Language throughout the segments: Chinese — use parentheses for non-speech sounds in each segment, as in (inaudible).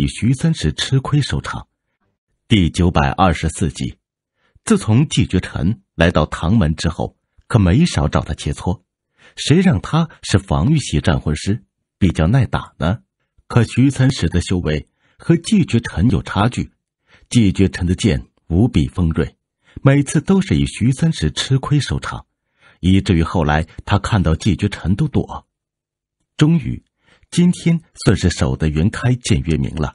以徐三石吃亏收场。第九百二十四集，自从季绝尘来到唐门之后，可没少找他切磋。谁让他是防御系战魂师，比较耐打呢？可徐三石的修为和季绝尘有差距，季绝尘的剑无比锋锐，每次都是以徐三石吃亏收场，以至于后来他看到季绝尘都躲。终于。今天算是守得云开见月明了。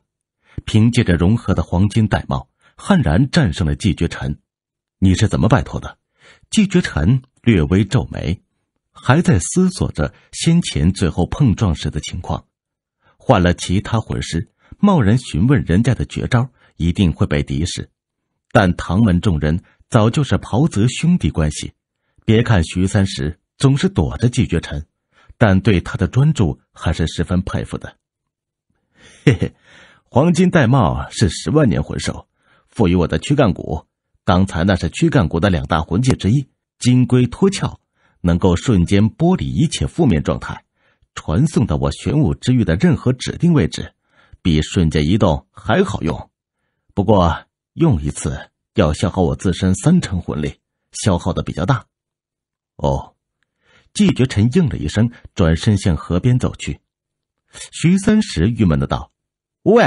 凭借着融合的黄金玳瑁，悍然战胜了季绝尘。你是怎么摆脱的？季绝尘略微皱眉，还在思索着先前最后碰撞时的情况。换了其他魂师，贸然询问人家的绝招，一定会被敌视。但唐门众人早就是袍泽兄弟关系。别看徐三石总是躲着季绝尘。但对他的专注还是十分佩服的。嘿嘿，黄金玳瑁是十万年魂兽赋予我的躯干骨，刚才那是躯干骨的两大魂技之一，金龟脱壳，能够瞬间剥离一切负面状态，传送到我玄武之域的任何指定位置，比瞬间移动还好用。不过用一次要消耗我自身三成魂力，消耗的比较大。哦。季绝尘应了一声，转身向河边走去。徐三石郁闷的道：“喂，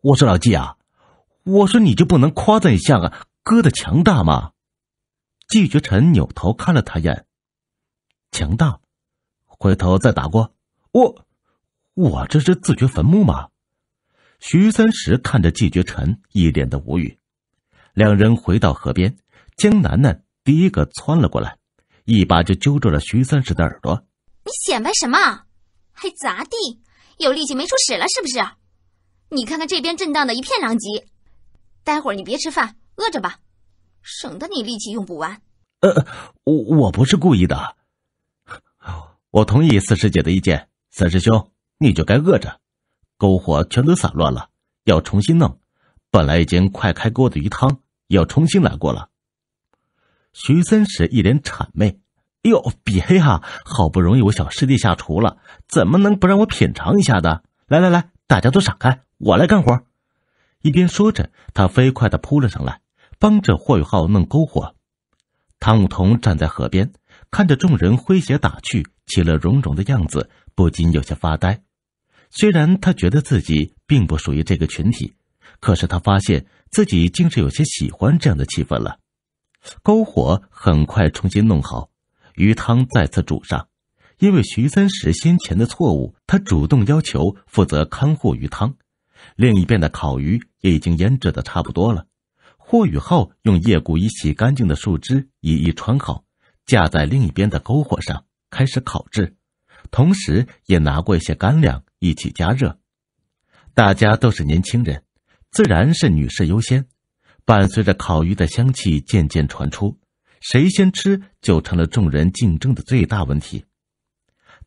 我说老季啊，我说你就不能夸赞一下哥的强大吗？”季绝尘扭头看了他一眼：“强大？回头再打过我，我这是自掘坟墓吗？”徐三石看着季绝尘，一脸的无语。两人回到河边，江楠楠第一个窜了过来。一把就揪住了徐三石的耳朵，你显摆什么？还砸地？有力气没处使了是不是？你看看这边震荡的一片狼藉，待会儿你别吃饭，饿着吧，省得你力气用不完。呃，我我不是故意的，我同意四师姐的意见，三师兄你就该饿着。篝火全都散乱了，要重新弄，本来已经快开锅的鱼汤要重新来过了。徐三是一脸谄媚：“哟，别呀！好不容易我小师弟下厨了，怎么能不让我品尝一下的？来来来，大家都闪开，我来干活。”一边说着，他飞快的扑了上来，帮着霍雨浩弄篝火。唐姆桐站在河边，看着众人诙谐打趣、其乐融融的样子，不禁有些发呆。虽然他觉得自己并不属于这个群体，可是他发现自己竟是有些喜欢这样的气氛了。篝火很快重新弄好，鱼汤再次煮上。因为徐三石先前的错误，他主动要求负责看护鱼汤。另一边的烤鱼也已经腌制的差不多了。霍雨浩用叶谷已洗干净的树枝一一穿好，架在另一边的篝火上开始烤制，同时也拿过一些干粮一起加热。大家都是年轻人，自然是女士优先。伴随着烤鱼的香气渐渐传出，谁先吃就成了众人竞争的最大问题。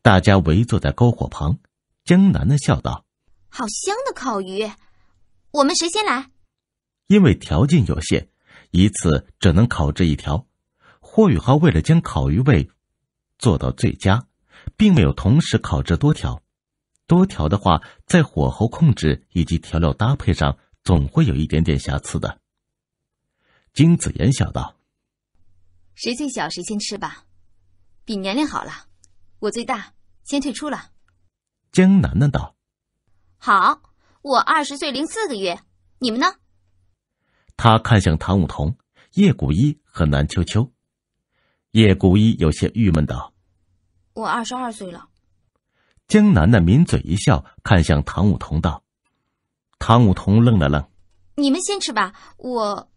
大家围坐在篝火旁，江难的笑道：“好香的烤鱼，我们谁先来？”因为条件有限，一次只能烤制一条。霍宇浩为了将烤鱼味做到最佳，并没有同时烤制多条。多条的话，在火候控制以及调料搭配上，总会有一点点瑕疵的。金子妍笑道：“谁最小谁先吃吧，比年龄好了。我最大，先退出了。”江楠楠道：“好，我二十岁零四个月。你们呢？”他看向唐舞桐、叶古一和南秋秋。叶古一有些郁闷道：“我二十二岁了。”江楠楠抿嘴一笑，看向唐舞桐道：“唐舞桐愣了愣，你们先吃吧，我。”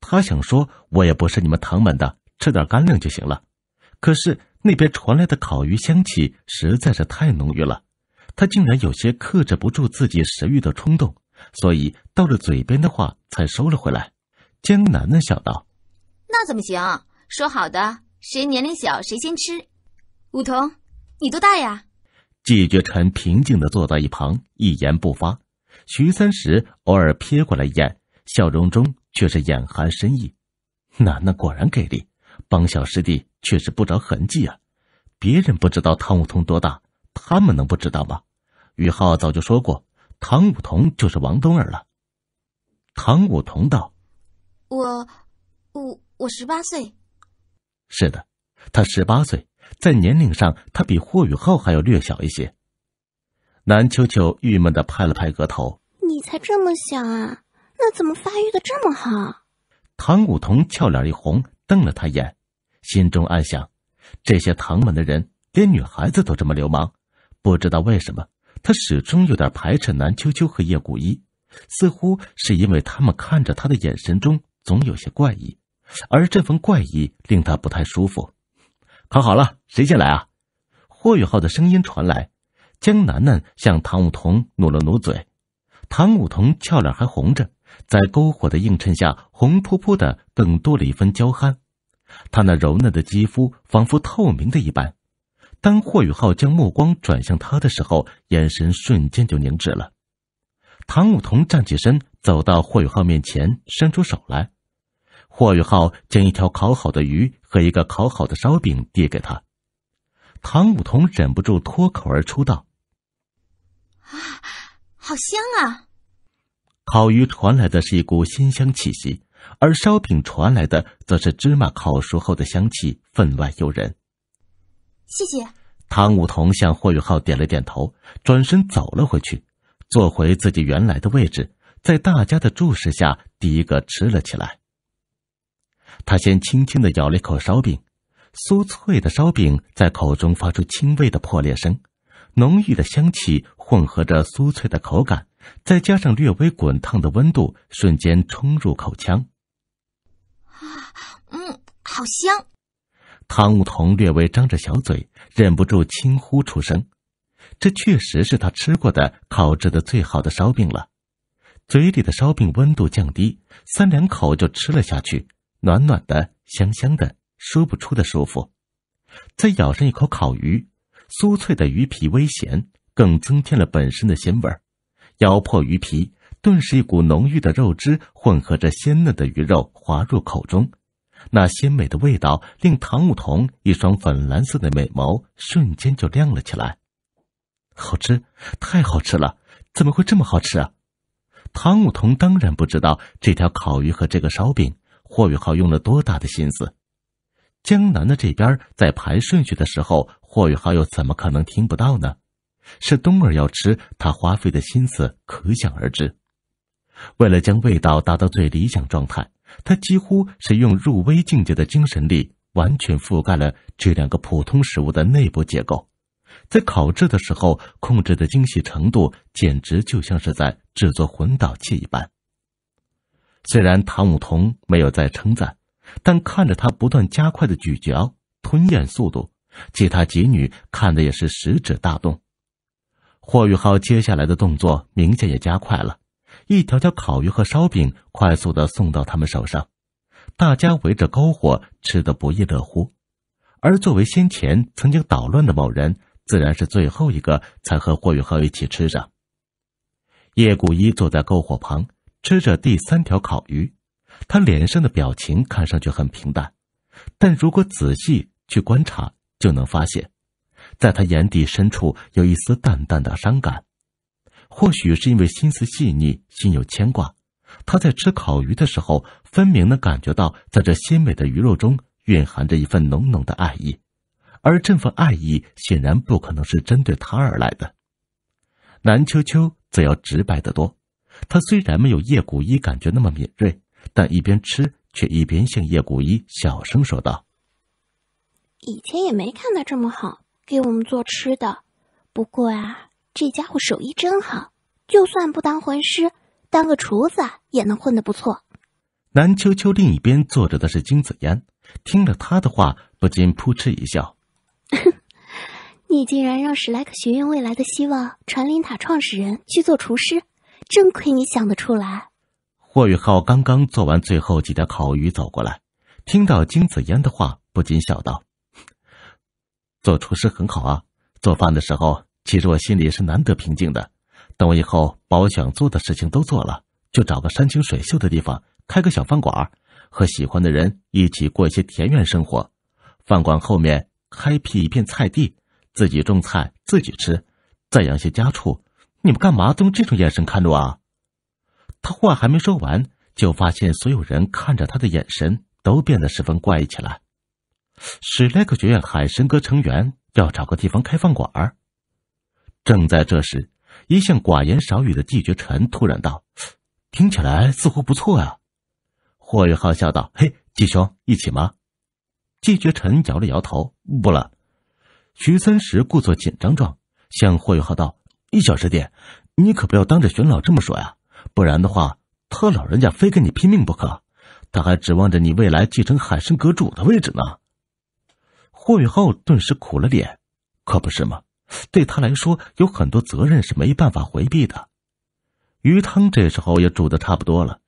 他想说，我也不是你们唐门的，吃点干粮就行了。可是那边传来的烤鱼香气实在是太浓郁了，他竟然有些克制不住自己食欲的冲动，所以到了嘴边的话才收了回来。江南南笑道：“那怎么行？说好的，谁年龄小谁先吃。武桐，你多大呀？”季绝尘平静的坐在一旁，一言不发。徐三石偶尔瞥过来一眼，笑容中。却是眼含深意，楠楠果然给力，帮小师弟却是不着痕迹啊！别人不知道唐武桐多大，他们能不知道吗？宇浩早就说过，唐武桐就是王冬儿了。唐武桐道：“我，我，我十八岁。”是的，他十八岁，在年龄上他比霍雨浩还要略小一些。南秋秋郁闷的拍了拍额头：“你才这么小啊！”那怎么发育的这么好？唐舞桐俏脸一红，瞪了他一眼，心中暗想：这些唐门的人连女孩子都这么流氓，不知道为什么他始终有点排斥南秋秋和叶古一，似乎是因为他们看着他的眼神中总有些怪异，而这份怪异令他不太舒服。考好了，谁先来啊？霍雨浩的声音传来，江楠楠向唐舞桐努了努嘴，唐舞桐俏脸还红着。在篝火的映衬下，红扑扑的，更多了一分娇憨。他那柔嫩的肌肤仿佛透明的一般。当霍雨浩将目光转向他的时候，眼神瞬间就凝滞了。唐舞桐站起身，走到霍雨浩面前，伸出手来。霍雨浩将一条烤好的鱼和一个烤好的烧饼递给他。唐舞桐忍不住脱口而出道：“啊，好香啊！”烤鱼传来的是一股鲜香气息，而烧饼传来的则是芝麻烤熟后的香气，分外诱人。谢谢。唐舞桐向霍雨浩点了点头，转身走了回去，坐回自己原来的位置，在大家的注视下，第一个吃了起来。他先轻轻的咬了一口烧饼，酥脆的烧饼在口中发出轻微的破裂声，浓郁的香气混合着酥脆的口感。再加上略微滚烫的温度，瞬间冲入口腔。啊，嗯，好香！汤舞桐略微张着小嘴，忍不住轻呼出声。这确实是他吃过的烤制的最好的烧饼了。嘴里的烧饼温度降低，三两口就吃了下去，暖暖的，香香的，说不出的舒服。再咬上一口烤鱼，酥脆的鱼皮微咸，更增添了本身的鲜味儿。咬破鱼皮，顿时一股浓郁的肉汁混合着鲜嫩的鱼肉滑入口中，那鲜美的味道令唐舞桐一双粉蓝色的美眸瞬间就亮了起来。好吃，太好吃了！怎么会这么好吃啊？唐舞桐当然不知道这条烤鱼和这个烧饼，霍宇浩用了多大的心思。江南的这边在排顺序的时候，霍宇浩又怎么可能听不到呢？是冬儿要吃，他花费的心思可想而知。为了将味道达到最理想状态，他几乎是用入微境界的精神力，完全覆盖了这两个普通食物的内部结构。在烤制的时候，控制的精细程度简直就像是在制作混导器一般。虽然唐舞桐没有再称赞，但看着他不断加快的咀嚼、吞咽速度，其他几女看的也是食指大动。霍宇浩接下来的动作明显也加快了，一条条烤鱼和烧饼快速的送到他们手上，大家围着篝火吃的不亦乐乎。而作为先前曾经捣乱的某人，自然是最后一个才和霍宇浩一起吃上。叶古一坐在篝火旁吃着第三条烤鱼，他脸上的表情看上去很平淡，但如果仔细去观察，就能发现。在他眼底深处有一丝淡淡的伤感，或许是因为心思细腻，心有牵挂。他在吃烤鱼的时候，分明能感觉到，在这鲜美的鱼肉中蕴含着一份浓浓的爱意，而这份爱意显然不可能是针对他而来的。南秋秋则要直白得多，他虽然没有叶古一感觉那么敏锐，但一边吃却一边向叶古一小声说道：“以前也没看他这么好。”给我们做吃的，不过啊，这家伙手艺真好，就算不当魂师，当个厨子也能混得不错。南秋秋另一边坐着的是金子嫣，听了他的话，不禁扑哧一笑：“ (laughs) 你竟然让史莱克学院未来的希望——传灵塔创始人去做厨师，真亏你想得出来。”霍雨浩刚刚做完最后几条烤鱼走过来，听到金子嫣的话，不禁笑道。做厨师很好啊，做饭的时候，其实我心里是难得平静的。等我以后把我想做的事情都做了，就找个山清水秀的地方开个小饭馆，和喜欢的人一起过一些田园生活。饭馆后面开辟一片菜地，自己种菜自己吃，再养些家畜。你们干嘛都用这种眼神看着我？啊？他话还没说完，就发现所有人看着他的眼神都变得十分怪异起来。史莱克学院海神阁成员要找个地方开饭馆。正在这时，一向寡言少语的季绝尘突然道：“听起来似乎不错呀。”霍雨浩笑道：“嘿，季兄，一起吗？”季绝尘摇了摇头：“不了。”徐三石故作紧张状，向霍雨浩道：“一小师弟，你可不要当着玄老这么说呀，不然的话，他老人家非跟你拼命不可。他还指望着你未来继承海神阁主的位置呢。”霍雨浩顿时苦了脸，可不是吗？对他来说，有很多责任是没办法回避的。鱼汤这时候也煮的差不多了，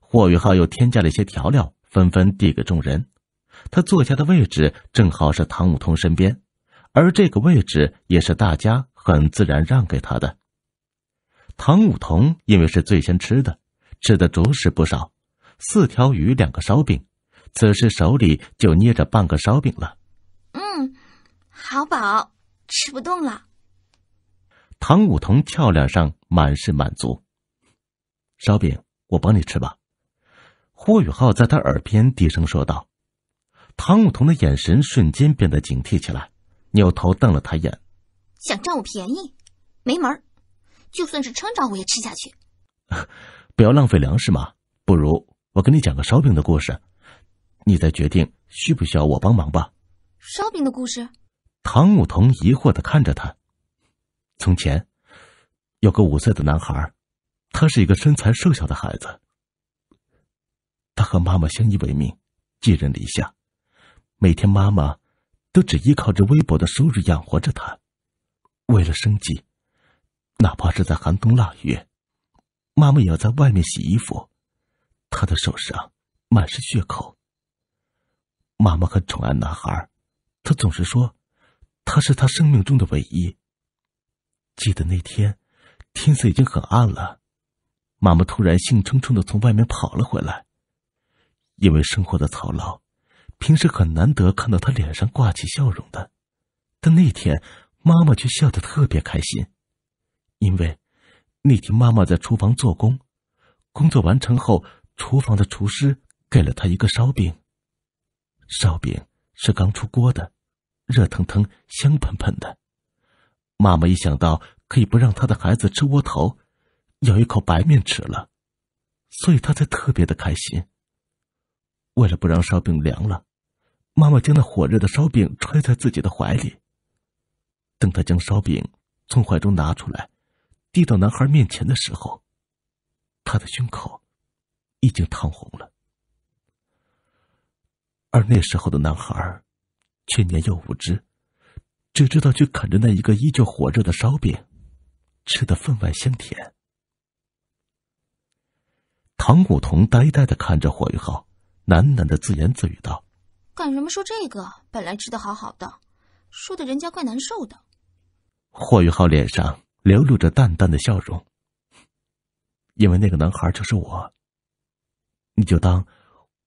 霍雨浩又添加了一些调料，纷纷递给众人。他坐下的位置正好是唐舞桐身边，而这个位置也是大家很自然让给他的。唐舞桐因为是最先吃的，吃的着实不少，四条鱼两个烧饼，此时手里就捏着半个烧饼了。嗯，好饱，吃不动了。唐舞桐俏脸上满是满足，烧饼，我帮你吃吧。霍雨浩在他耳边低声说道。唐舞桐的眼神瞬间变得警惕起来，扭头瞪了他一眼：“想占我便宜，没门！就算是撑着，我也吃下去。(laughs) 不要浪费粮食嘛。不如我跟你讲个烧饼的故事，你再决定需不需要我帮忙吧。”烧饼的故事，唐舞桐疑惑的看着他。从前，有个五岁的男孩，他是一个身材瘦小的孩子。他和妈妈相依为命，寄人篱下。每天，妈妈都只依靠着微薄的收入养活着他。为了生计，哪怕是在寒冬腊月，妈妈也要在外面洗衣服。他的手上满是血口。妈妈很宠爱男孩。他总是说，他是他生命中的唯一。记得那天，天色已经很暗了，妈妈突然兴冲冲的从外面跑了回来。因为生活的操劳，平时很难得看到他脸上挂起笑容的，但那天妈妈却笑得特别开心，因为那天妈妈在厨房做工，工作完成后，厨房的厨师给了他一个烧饼，烧饼是刚出锅的。热腾腾、香喷喷的，妈妈一想到可以不让她的孩子吃窝头，咬一口白面吃了，所以她才特别的开心。为了不让烧饼凉了，妈妈将那火热的烧饼揣在自己的怀里。等她将烧饼从怀中拿出来，递到男孩面前的时候，他的胸口已经烫红了。而那时候的男孩。却年幼无知，只知道去啃着那一个依旧火热的烧饼，吃的分外香甜。唐古彤呆呆的看着霍雨浩，喃喃的自言自语道：“干什么说这个？本来吃的好好的，说的人家怪难受的。”霍雨浩脸上流露着淡淡的笑容，因为那个男孩就是我。你就当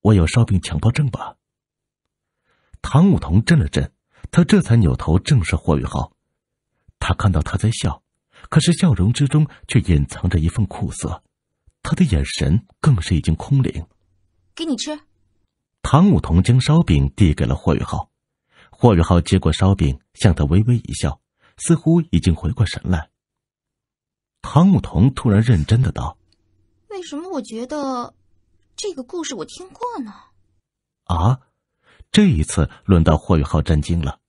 我有烧饼强迫症吧。唐舞桐震了震，他这才扭头，正是霍雨浩。他看到他在笑，可是笑容之中却隐藏着一份苦涩。他的眼神更是已经空灵。给你吃。唐舞桐将烧饼递给了霍雨浩，霍雨浩接过烧饼，向他微微一笑，似乎已经回过神来。唐舞桐突然认真的道：“为什么我觉得这个故事我听过呢？”啊。这一次轮到霍雨浩震惊了，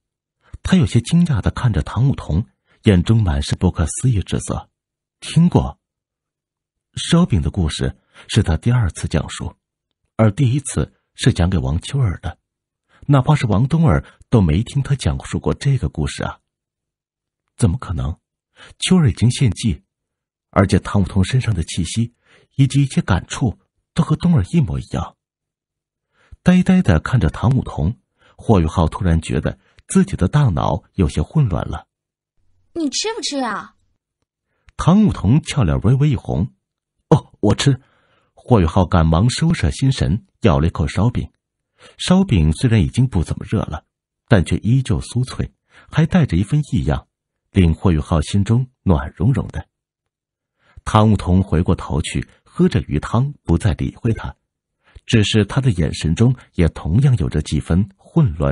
他有些惊讶的看着唐舞桐，眼中满是不可思议之色。听过。烧饼的故事是他第二次讲述，而第一次是讲给王秋儿的，哪怕是王冬儿都没听他讲述过这个故事啊。怎么可能？秋儿已经献祭，而且唐舞桐身上的气息，以及一切感触都和冬儿一模一样。呆呆的看着唐舞桐，霍雨浩突然觉得自己的大脑有些混乱了。你吃不吃呀？唐舞桐俏脸微微一红。哦，我吃。霍雨浩赶忙收摄心神，咬了一口烧饼。烧饼虽然已经不怎么热了，但却依旧酥脆，还带着一份异样，令霍雨浩心中暖融融的。唐舞桐回过头去喝着鱼汤，不再理会他。只是他的眼神中，也同样有着几分混乱。